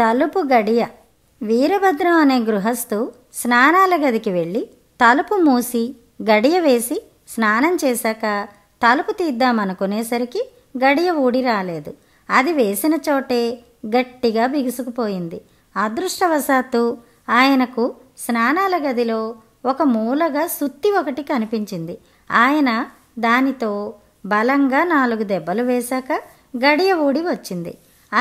తలుపు గడియ వీరభద్రం అనే గృహస్థు స్నానాల గదికి వెళ్ళి తలుపు మూసి గడియ వేసి స్నానం చేశాక తలుపు తీద్దామనుకునేసరికి గడియ ఊడి రాలేదు అది వేసిన చోటే గట్టిగా బిగుసుకుపోయింది అదృష్టవశాత్తు ఆయనకు స్నానాల గదిలో ఒక మూలగా సుత్తి ఒకటి కనిపించింది ఆయన దానితో బలంగా నాలుగు దెబ్బలు వేశాక గడియ ఊడి వచ్చింది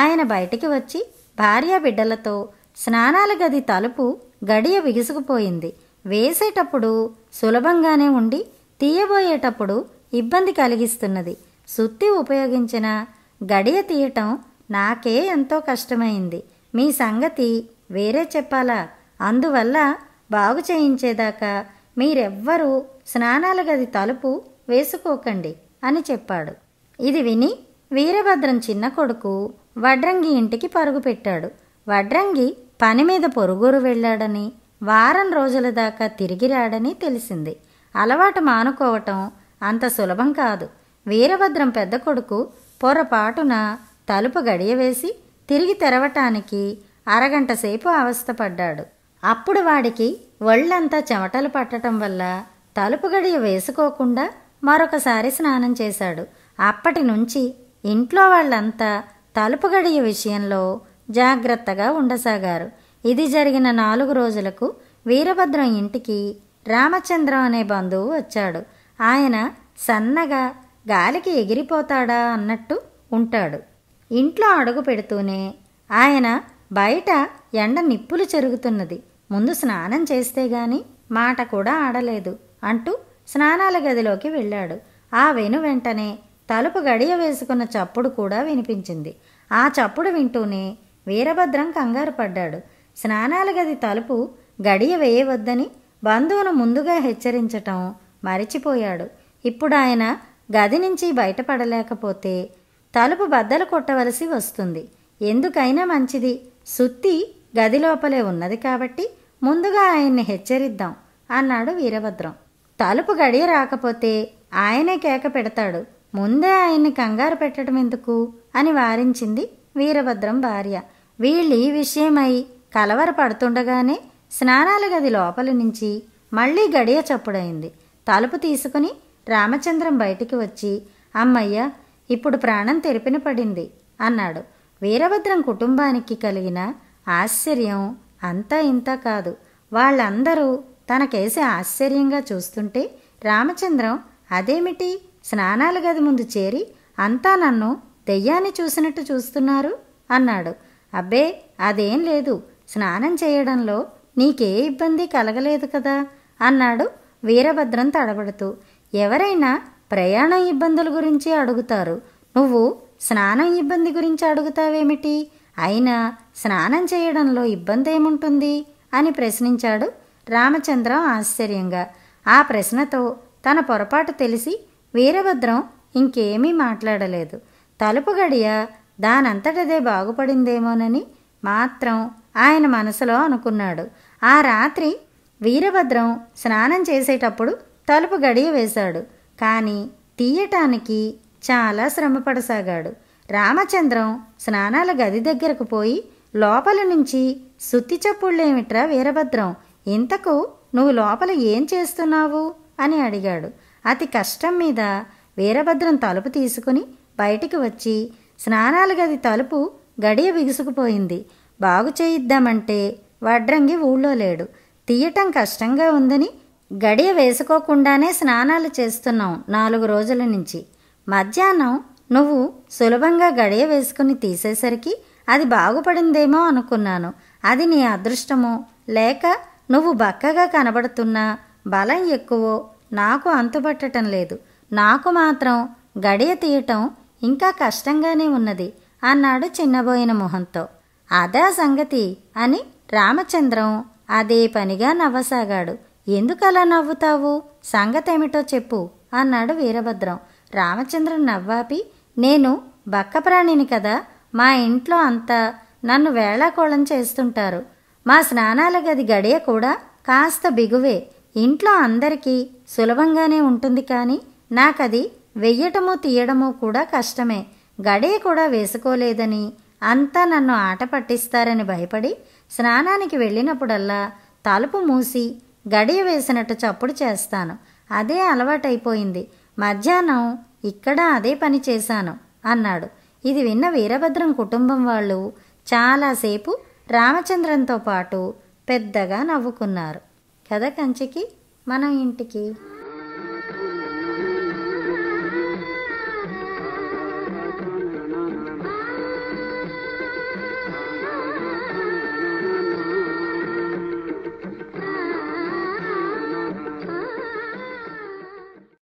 ఆయన బయటికి వచ్చి భార్య బిడ్డలతో స్నానాల గది తలుపు గడియ విగుసుకుపోయింది వేసేటప్పుడు సులభంగానే ఉండి తీయబోయేటప్పుడు ఇబ్బంది కలిగిస్తున్నది సుత్తి ఉపయోగించిన గడియ తీయటం నాకే ఎంతో కష్టమైంది మీ సంగతి వేరే చెప్పాలా అందువల్ల బాగు చేయించేదాకా మీరెవ్వరూ స్నానాల గది తలుపు వేసుకోకండి అని చెప్పాడు ఇది విని వీరభద్రం చిన్న కొడుకు వడ్రంగి ఇంటికి పరుగు పెట్టాడు వడ్రంగి పని మీద పొరుగురు వెళ్ళాడని వారం రోజుల దాకా తిరిగి రాడని తెలిసింది అలవాటు మానుకోవటం అంత సులభం కాదు వీరభద్రం పెద్ద కొడుకు పొరపాటున తలుపు గడియవేసి తిరిగి తెరవటానికి అరగంట సేపు అవస్థపడ్డాడు అప్పుడు వాడికి ఒళ్ళంతా చెమటలు పట్టడం వల్ల తలుపు గడియ వేసుకోకుండా మరొకసారి స్నానం చేశాడు అప్పటి నుంచి ఇంట్లో వాళ్ళంతా తలుపు గడియ విషయంలో జాగ్రత్తగా ఉండసాగారు ఇది జరిగిన నాలుగు రోజులకు వీరభద్రం ఇంటికి రామచంద్రం అనే బంధువు వచ్చాడు ఆయన సన్నగా గాలికి ఎగిరిపోతాడా అన్నట్టు ఉంటాడు ఇంట్లో అడుగు పెడుతూనే ఆయన బయట ఎండ నిప్పులు చెరుగుతున్నది ముందు స్నానం చేస్తే గాని మాట కూడా ఆడలేదు అంటూ స్నానాల గదిలోకి వెళ్ళాడు ఆ వెను వెంటనే తలుపు గడియ వేసుకున్న చప్పుడు కూడా వినిపించింది ఆ చప్పుడు వింటూనే వీరభద్రం కంగారు పడ్డాడు స్నానాల గది తలుపు గడియ వేయవద్దని బంధువును ముందుగా హెచ్చరించటం మరిచిపోయాడు ఇప్పుడు ఆయన గది నుంచి బయటపడలేకపోతే తలుపు బద్దలు కొట్టవలసి వస్తుంది ఎందుకైనా మంచిది సుత్తి గదిలోపలే ఉన్నది కాబట్టి ముందుగా ఆయన్ని హెచ్చరిద్దాం అన్నాడు వీరభద్రం తలుపు గడియ రాకపోతే ఆయనే కేక పెడతాడు ముందే ఆయన్ని కంగారు పెట్టడం ఎందుకు అని వారించింది వీరభద్రం భార్య వీళ్ళు ఈ విషయమై పడుతుండగానే స్నానాల గది లోపల నుంచి మళ్ళీ గడియ చప్పుడైంది తలుపు తీసుకుని రామచంద్రం బయటికి వచ్చి అమ్మయ్య ఇప్పుడు ప్రాణం తెరిపిన పడింది అన్నాడు వీరభద్రం కుటుంబానికి కలిగిన ఆశ్చర్యం అంతా ఇంత కాదు వాళ్ళందరూ తనకేసి ఆశ్చర్యంగా చూస్తుంటే రామచంద్రం అదేమిటి స్నానాల గది ముందు చేరి అంతా నన్ను దెయ్యాన్ని చూసినట్టు చూస్తున్నారు అన్నాడు అబ్బే అదేం లేదు స్నానం చేయడంలో నీకే ఇబ్బంది కలగలేదు కదా అన్నాడు వీరభద్రం తడబడుతూ ఎవరైనా ప్రయాణ ఇబ్బందుల గురించి అడుగుతారు నువ్వు స్నానం ఇబ్బంది గురించి అడుగుతావేమిటి అయినా స్నానం చేయడంలో ఇబ్బంది ఏముంటుంది అని ప్రశ్నించాడు రామచంద్రం ఆశ్చర్యంగా ఆ ప్రశ్నతో తన పొరపాటు తెలిసి వీరభద్రం ఇంకేమీ మాట్లాడలేదు తలుపు గడియ దానంతటదే బాగుపడిందేమోనని మాత్రం ఆయన మనసులో అనుకున్నాడు ఆ రాత్రి వీరభద్రం స్నానం చేసేటప్పుడు తలుపు గడియ వేశాడు కానీ తీయటానికి చాలా శ్రమపడసాగాడు రామచంద్రం స్నానాల గది దగ్గరకు పోయి లోపల నుంచి సుత్తి చప్పుళ్ళేమిట్రా వీరభద్రం ఇంతకు నువ్వు లోపల ఏం చేస్తున్నావు అని అడిగాడు అతి కష్టం మీద వీరభద్రం తలుపు తీసుకుని బయటికి వచ్చి స్నానాల గది తలుపు గడియ బిగుసుకుపోయింది బాగు చేయిద్దామంటే వడ్రంగి ఊళ్ళో లేడు తీయటం కష్టంగా ఉందని గడియ వేసుకోకుండానే స్నానాలు చేస్తున్నాం నాలుగు రోజుల నుంచి మధ్యాహ్నం నువ్వు సులభంగా గడియ వేసుకుని తీసేసరికి అది బాగుపడిందేమో అనుకున్నాను అది నీ అదృష్టమో లేక నువ్వు బక్కగా కనబడుతున్నా బలం ఎక్కువో నాకు అంతుపట్టడం లేదు నాకు మాత్రం గడియ తీయటం ఇంకా కష్టంగానే ఉన్నది అన్నాడు చిన్నబోయిన మొహంతో అదా సంగతి అని రామచంద్రం అదే పనిగా నవ్వసాగాడు ఎందుకలా నవ్వుతావు సంగతేమిటో చెప్పు అన్నాడు వీరభద్రం రామచంద్రన్ నవ్వాపి నేను బక్కప్రాణిని కదా మా ఇంట్లో అంతా నన్ను వేళాకోళం చేస్తుంటారు మా స్నానాల గది గడియ కూడా కాస్త బిగువే ఇంట్లో అందరికీ సులభంగానే ఉంటుంది కానీ నాకది వెయ్యటమో తీయడమో కూడా కష్టమే గడియ కూడా వేసుకోలేదని అంతా నన్ను ఆట పట్టిస్తారని భయపడి స్నానానికి వెళ్ళినప్పుడల్లా తలుపు మూసి గడియ వేసినట్టు చప్పుడు చేస్తాను అదే అలవాటైపోయింది మధ్యాహ్నం ఇక్కడ అదే పని చేశాను అన్నాడు ఇది విన్న వీరభద్రం కుటుంబం వాళ్ళు చాలాసేపు రామచంద్రంతో పాటు పెద్దగా నవ్వుకున్నారు కథ కంచికి మనం ఇంటికి